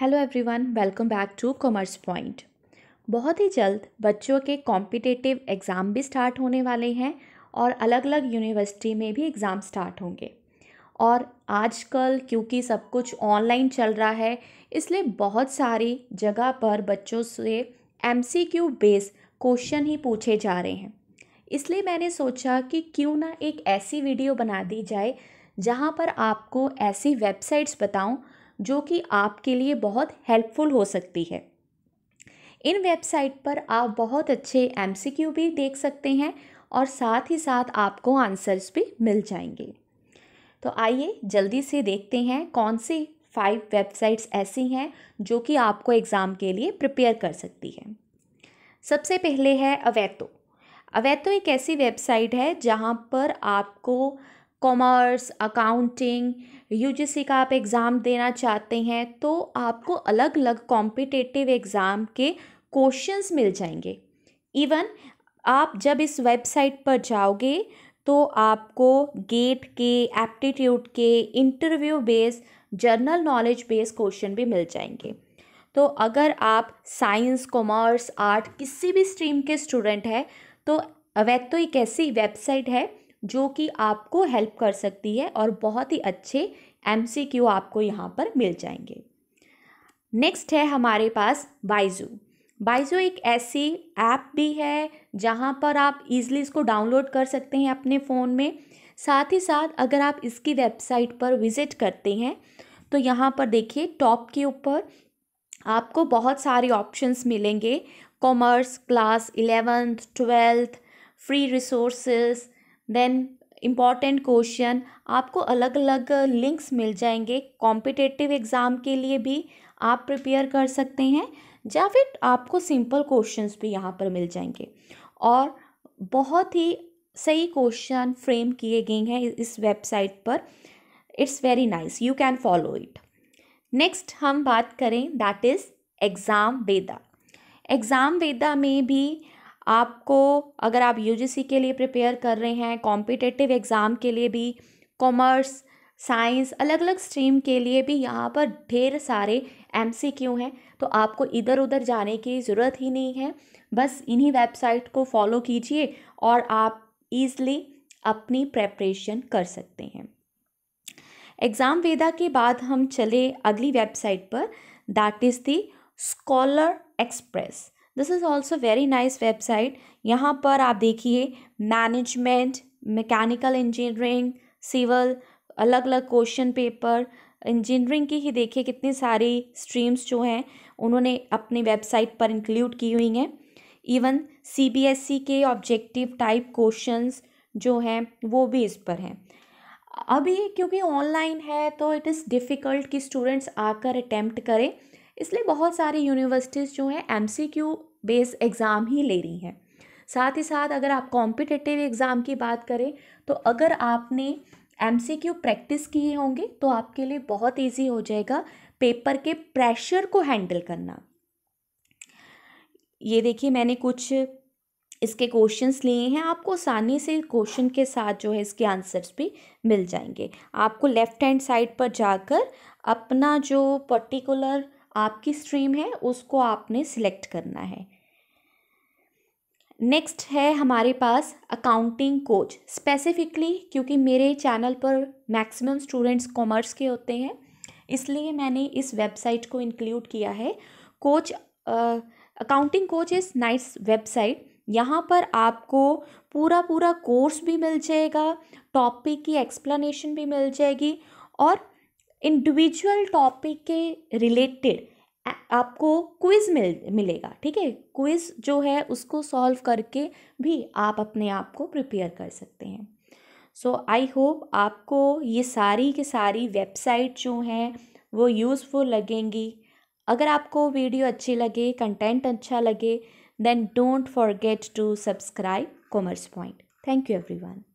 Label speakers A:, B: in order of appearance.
A: hello everyone welcome back to commerce point बहुत ही जल्द बच्चों के कॉम्पिटिटिव एग्ज़ाम भी स्टार्ट होने वाले हैं और अलग अलग यूनिवर्सिटी में भी एग्ज़ाम स्टार्ट होंगे और आजकल क्योंकि सब कुछ ऑनलाइन चल रहा है इसलिए बहुत सारी जगह पर बच्चों से M C Q base question ही पूछे जा रहे हैं इसलिए मैंने सोचा कि क्यों ना एक ऐसी वीडियो बना दी जाए जहाँ पर आपको ऐसी वेबसाइट्स बताऊँ जो कि आपके लिए बहुत हेल्पफुल हो सकती है इन वेबसाइट पर आप बहुत अच्छे एम भी देख सकते हैं और साथ ही साथ आपको आंसर्स भी मिल जाएंगे तो आइए जल्दी से देखते हैं कौन सी फाइव वेबसाइट्स ऐसी हैं जो कि आपको एग्ज़ाम के लिए प्रिपेयर कर सकती है सबसे पहले है अवैतो अवैतो एक ऐसी वेबसाइट है जहाँ पर आपको commerce accounting U G C का आप एग्ज़ाम देना चाहते हैं तो आपको अलग अलग कॉम्पिटिटिव एग्ज़ाम के क्वेश्चंस मिल जाएंगे इवन आप जब इस वेबसाइट पर जाओगे तो आपको गेट के एप्टीट्यूड के interview base general knowledge base question भी मिल जाएंगे तो अगर आप साइंस कॉमर्स आर्ट किसी भी स्ट्रीम के स्टूडेंट हैं तो अवैध तो एक ऐसी वेबसाइट है जो कि आपको हेल्प कर सकती है और बहुत ही अच्छे एम आपको यहाँ पर मिल जाएंगे नेक्स्ट है हमारे पास बाइजू बाइजू एक ऐसी ऐप भी है जहाँ पर आप इजीली इसको डाउनलोड कर सकते हैं अपने फ़ोन में साथ ही साथ अगर आप इसकी वेबसाइट पर विज़िट करते हैं तो यहाँ पर देखिए टॉप के ऊपर आपको बहुत सारे ऑप्शंस मिलेंगे commerce class eleventh twelfth free resources then important question आपको अलग अलग लिंक्स मिल जाएंगे कॉम्पिटिटिव एग्ज़ाम के लिए भी आप प्रिपेयर कर सकते हैं या फिर आपको सिंपल क्वेश्चंस भी यहाँ पर मिल जाएंगे और बहुत ही सही क्वेश्चन फ्रेम किए गए हैं इस वेबसाइट पर it's very nice you can follow it next हम बात करें that is exam Veda exam Veda में भी आपको अगर आप यू के लिए प्रिपेयर कर रहे हैं कॉम्पिटेटिव एग्ज़ाम के लिए भी कॉमर्स साइंस अलग अलग स्ट्रीम के लिए भी यहाँ पर ढेर सारे एम सी क्यू हैं तो आपको इधर उधर जाने की ज़रूरत ही नहीं है बस इन्हीं वेबसाइट को फॉलो कीजिए और आप ईज़ली अपनी प्रेपरेशन कर सकते हैं एग्ज़ाम वेदा के बाद हम चले अगली वेबसाइट पर that is the scholar express this is also very nice website यहाँ पर आप देखिए मैनेजमेंट मैकेनिकल इंजीनियरिंग सिविल अलग अलग क्वेश्चन पेपर इंजीनियरिंग की ही देखिए कितनी सारी स्ट्रीम्स जो हैं उन्होंने अपनी वेबसाइट पर इंक्लूड की हुई हैं इवन सीबीएसई e के ऑब्जेक्टिव टाइप क्वेश्चंस जो हैं वो भी इस पर हैं अभी क्योंकि ऑनलाइन है तो इट इज़ डिफ़िकल्ट कि स्टूडेंट्स आकर अटैम्प्ट करें इसलिए बहुत सारी यूनिवर्सिटीज़ जो हैं एम बेस एग्ज़ाम ही ले रही हैं साथ ही साथ अगर आप कॉम्पिटिटिव एग्ज़ाम की बात करें तो अगर आपने एम सी क्यू प्रैक्टिस किए होंगे तो आपके लिए बहुत ईजी हो जाएगा पेपर के प्रेशर को हैंडल करना ये देखिए मैंने कुछ इसके क्वेश्चंस लिए हैं आपको आसानी से क्वेश्चन के साथ जो है इसके आंसर्स भी मिल जाएंगे आपको लेफ़्ट हैंड साइड पर जाकर अपना जो पर्टिकुलर आपकी स्ट्रीम है उसको आपने सिलेक्ट करना है नेक्स्ट है हमारे पास अकाउंटिंग कोच स्पेसिफिकली क्योंकि मेरे चैनल पर मैक्सिमम स्टूडेंट्स कॉमर्स के होते हैं इसलिए मैंने इस वेबसाइट को इंक्लूड किया है कोच अकाउंटिंग कोच इस नाइट्स वेबसाइट यहाँ पर आपको पूरा पूरा कोर्स भी मिल जाएगा टॉपिक की एक्सप्लेनेशन भी मिल जाएगी और इंडिविजुअल टॉपिक के रिलेटेड आपको क्विज़ मिल मिलेगा ठीक है क्विज़ जो है उसको सॉल्व करके भी आप अपने आप को प्रिपेयर कर सकते हैं सो आई होप आपको ये सारी के सारी वेबसाइट जो हैं वो यूज़फुल लगेंगी अगर आपको वीडियो अच्छी लगे कंटेंट अच्छा लगे then don't forget to subscribe commerce point thank you everyone